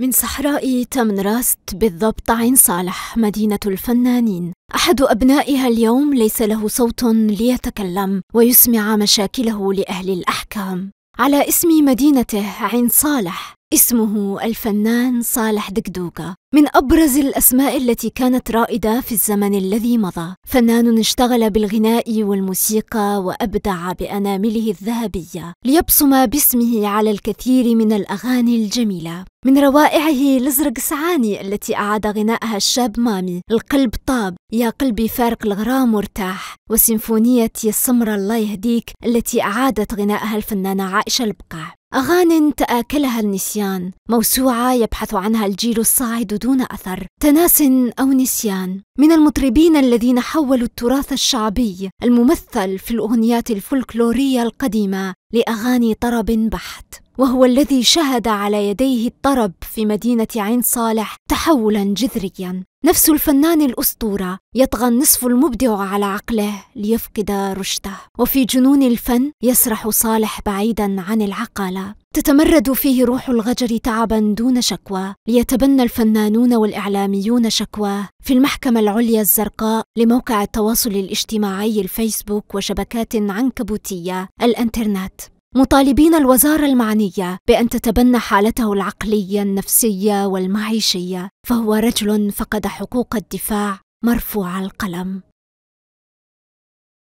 من صحراء تمنراست بالضبط عين صالح مدينة الفنانين أحد أبنائها اليوم ليس له صوت ليتكلم ويسمع مشاكله لأهل الأحكام على اسم مدينته عين صالح اسمه الفنان صالح دكدوكة من أبرز الأسماء التي كانت رائدة في الزمن الذي مضى فنان اشتغل بالغناء والموسيقى وأبدع بأنامله الذهبية ليبصم باسمه على الكثير من الأغاني الجميلة من روائعه لزرق سعاني التي أعاد غناءها الشاب مامي القلب طاب يا قلبي فارق الغرام وارتاح وسيمفونية السمرة الله يهديك التي أعادت غنائها الفنانة عائشة البقاع أغان تآكلها النسيان موسوعة يبحث عنها الجيل الصاعد دون أثر تناس أو نسيان من المطربين الذين حولوا التراث الشعبي الممثل في الأغنيات الفولكلورية القديمة لأغاني طرب بحت وهو الذي شهد على يديه الطرب في مدينة عين صالح تحولا جذريا نفس الفنان الأسطورة يطغى النصف المبدع على عقله ليفقد رشده وفي جنون الفن يسرح صالح بعيدا عن العقالة تتمرد فيه روح الغجر تعبا دون شكوى ليتبنى الفنانون والإعلاميون شكواه في المحكمة العليا الزرقاء لموقع التواصل الاجتماعي الفيسبوك وشبكات عنكبوتية الانترنت مطالبين الوزارة المعنية بأن تتبنى حالته العقلية النفسية والمعيشية فهو رجل فقد حقوق الدفاع مرفوع القلم